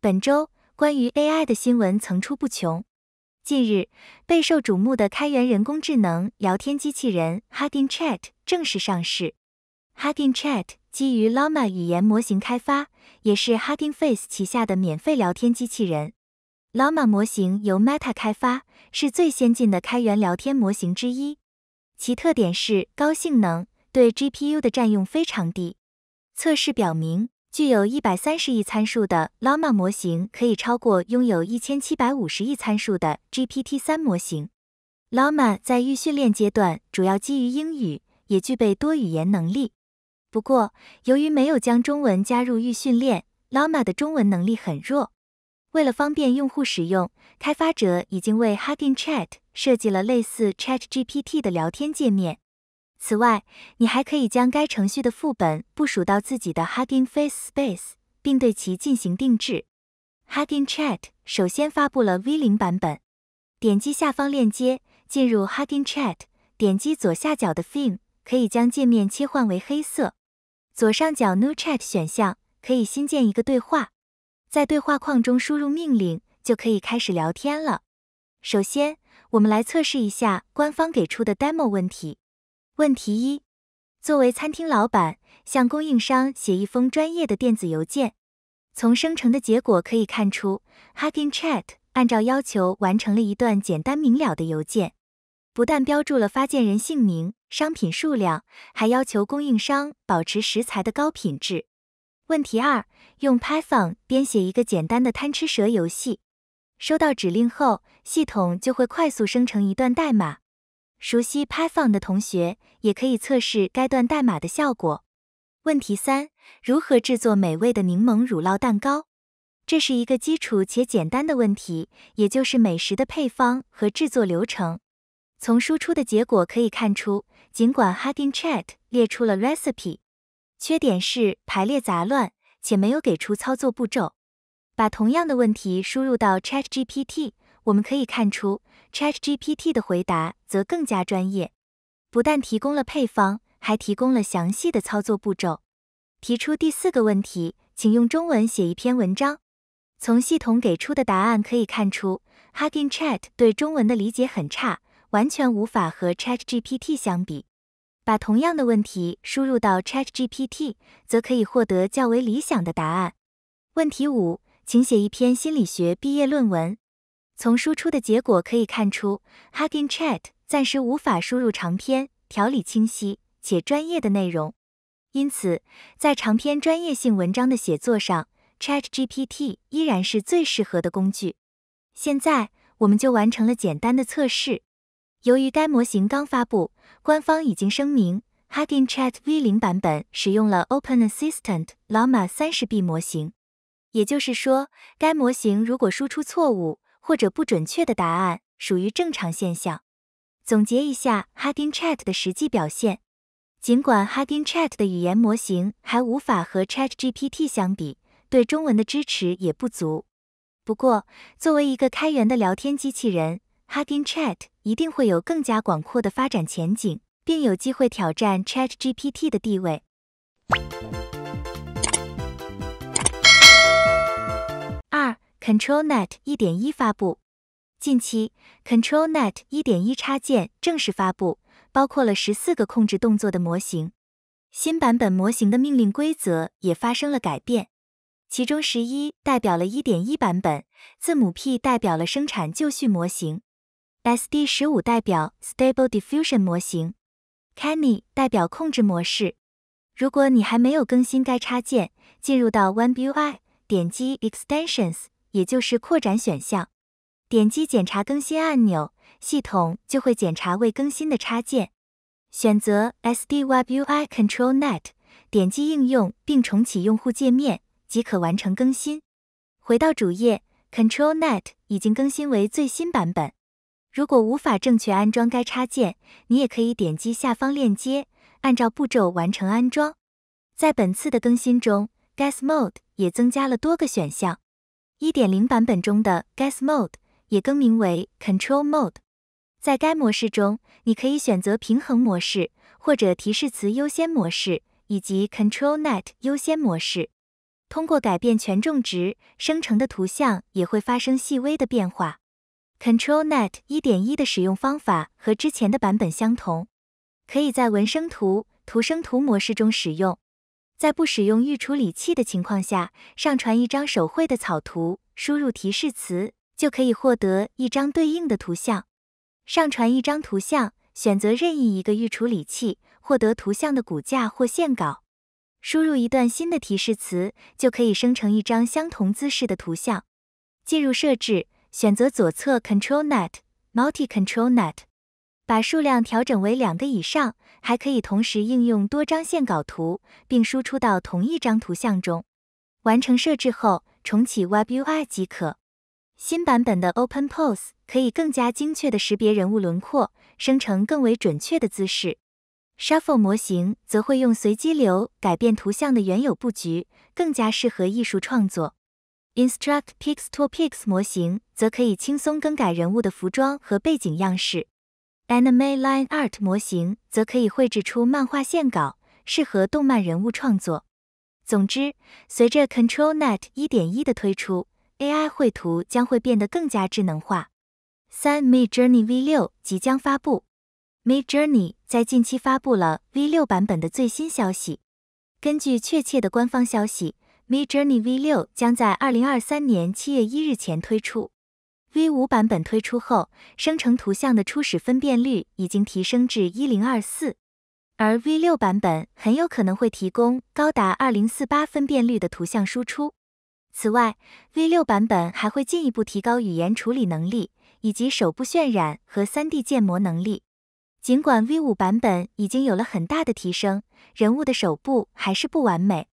本周关于 AI 的新闻层出不穷。近日，备受瞩目的开源人工智能聊天机器人 Hugging Chat 正式上市。Hugging Chat 基于 Llama 语言模型开发，也是 Hugging Face 旗下的免费聊天机器人。Llama 模型由 Meta 开发，是最先进的开源聊天模型之一。其特点是高性能，对 GPU 的占用非常低。测试表明。具有一百三十亿参数的 Llama 模型可以超过拥有一千七百五十亿参数的 GPT 三模型。Llama 在预训练阶段主要基于英语，也具备多语言能力。不过，由于没有将中文加入预训练，Llama 的中文能力很弱。为了方便用户使用，开发者已经为 Hugging Chat 设计了类似 Chat GPT 的聊天界面。此外，你还可以将该程序的副本部署到自己的 Hugging Face Space，并对其进行定制。Hugging Chat 首先发布了 v0 版本。点击下方链接进入 Hugging Chat，点击左下角的 Theme，可以将界面切换为黑色。左上角 New Chat 选项可以新建一个对话，在对话框中输入命令就可以开始聊天了。首先，我们来测试一下官方给出的 demo 问题。问题一，作为餐厅老板，向供应商写一封专业的电子邮件。从生成的结果可以看出，Hugging Chat 按照要求完成了一段简单明了的邮件，不但标注了发件人姓名、商品数量，还要求供应商保持食材的高品质。问题二，用 Python 编写一个简单的贪吃蛇游戏。收到指令后，系统就会快速生成一段代码。熟悉 Python 的同学也可以测试该段代码的效果。问题三：如何制作美味的柠檬乳酪蛋糕？这是一个基础且简单的问题，也就是美食的配方和制作流程。从输出的结果可以看出，尽管 Hugging Chat 列出了 recipe，缺点是排列杂乱且没有给出操作步骤。把同样的问题输入到 Chat GPT。我们可以看出，ChatGPT 的回答则更加专业，不但提供了配方，还提供了详细的操作步骤。提出第四个问题，请用中文写一篇文章。从系统给出的答案可以看出，Hugging Chat 对中文的理解很差，完全无法和 ChatGPT 相比。把同样的问题输入到 ChatGPT，则可以获得较为理想的答案。问题五，请写一篇心理学毕业论文。从输出的结果可以看出，Hugging Chat 暂时无法输入长篇、条理清晰且专业的内容，因此，在长篇专业性文章的写作上，Chat GPT 依然是最适合的工具。现在，我们就完成了简单的测试。由于该模型刚发布，官方已经声明，Hugging Chat V 零版本使用了 Open Assistant Llama 三十 B 模型，也就是说，该模型如果输出错误。或者不准确的答案属于正常现象。总结一下，Hugging Chat 的实际表现，尽管 Hugging Chat 的语言模型还无法和 Chat GPT 相比，对中文的支持也不足。不过，作为一个开源的聊天机器人，Hugging Chat 一定会有更加广阔的发展前景，并有机会挑战 Chat GPT 的地位。ControlNet 1.1发布。近期，ControlNet 1.1插件正式发布，包括了十四个控制动作的模型。新版本模型的命令规则也发生了改变，其中十一代表了1.1版本，字母 P 代表了生产就绪模型，SD 十五代表 Stable Diffusion 模型，Kenny 代表控制模式。如果你还没有更新该插件，进入到 One UI，点击 Extensions。也就是扩展选项，点击检查更新按钮，系统就会检查未更新的插件，选择 SD w i Control Net，点击应用并重启用户界面即可完成更新。回到主页，Control Net 已经更新为最新版本。如果无法正确安装该插件，你也可以点击下方链接，按照步骤完成安装。在本次的更新中 g a s Mode 也增加了多个选项。1.0版本中的 Guess Mode 也更名为 Control Mode。在该模式中，你可以选择平衡模式，或者提示词优先模式，以及 ControlNet 优先模式。通过改变权重值，生成的图像也会发生细微的变化。ControlNet 1.1的使用方法和之前的版本相同，可以在文生图、图生图模式中使用。在不使用预处理器的情况下，上传一张手绘的草图，输入提示词，就可以获得一张对应的图像。上传一张图像，选择任意一个预处理器，获得图像的骨架或线稿，输入一段新的提示词，就可以生成一张相同姿势的图像。进入设置，选择左侧 Control Net Multi Control Net。把数量调整为两个以上，还可以同时应用多张线稿图，并输出到同一张图像中。完成设置后，重启 Web UI 即可。新版本的 OpenPose 可以更加精确地识别人物轮廓，生成更为准确的姿势。Shuffle 模型则会用随机流改变图像的原有布局，更加适合艺术创作。Instruct p i x l p i x 模型则可以轻松更改人物的服装和背景样式。Anime Line Art 模型则可以绘制出漫画线稿，适合动漫人物创作。总之，随着 ControlNet 一点一的推出，AI 绘图将会变得更加智能化。三，Mid Journey V 六即将发布。Mid Journey 在近期发布了 V 六版本的最新消息。根据确切的官方消息，Mid Journey V 六将在二零二三年七月一日前推出。V 五版本推出后，生成图像的初始分辨率已经提升至一零二四，而 V 六版本很有可能会提供高达二零四八分辨率的图像输出。此外，V 六版本还会进一步提高语言处理能力以及手部渲染和三 D 建模能力。尽管 V 五版本已经有了很大的提升，人物的手部还是不完美，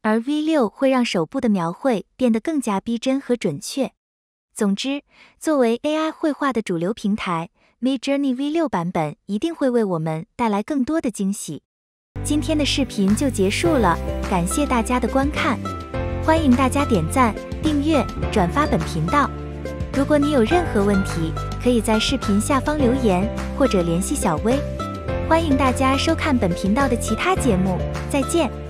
而 V 六会让手部的描绘变得更加逼真和准确。总之，作为 AI 绘画的主流平台 m i d Journey V6 版本一定会为我们带来更多的惊喜。今天的视频就结束了，感谢大家的观看，欢迎大家点赞、订阅、转发本频道。如果你有任何问题，可以在视频下方留言或者联系小薇。欢迎大家收看本频道的其他节目，再见。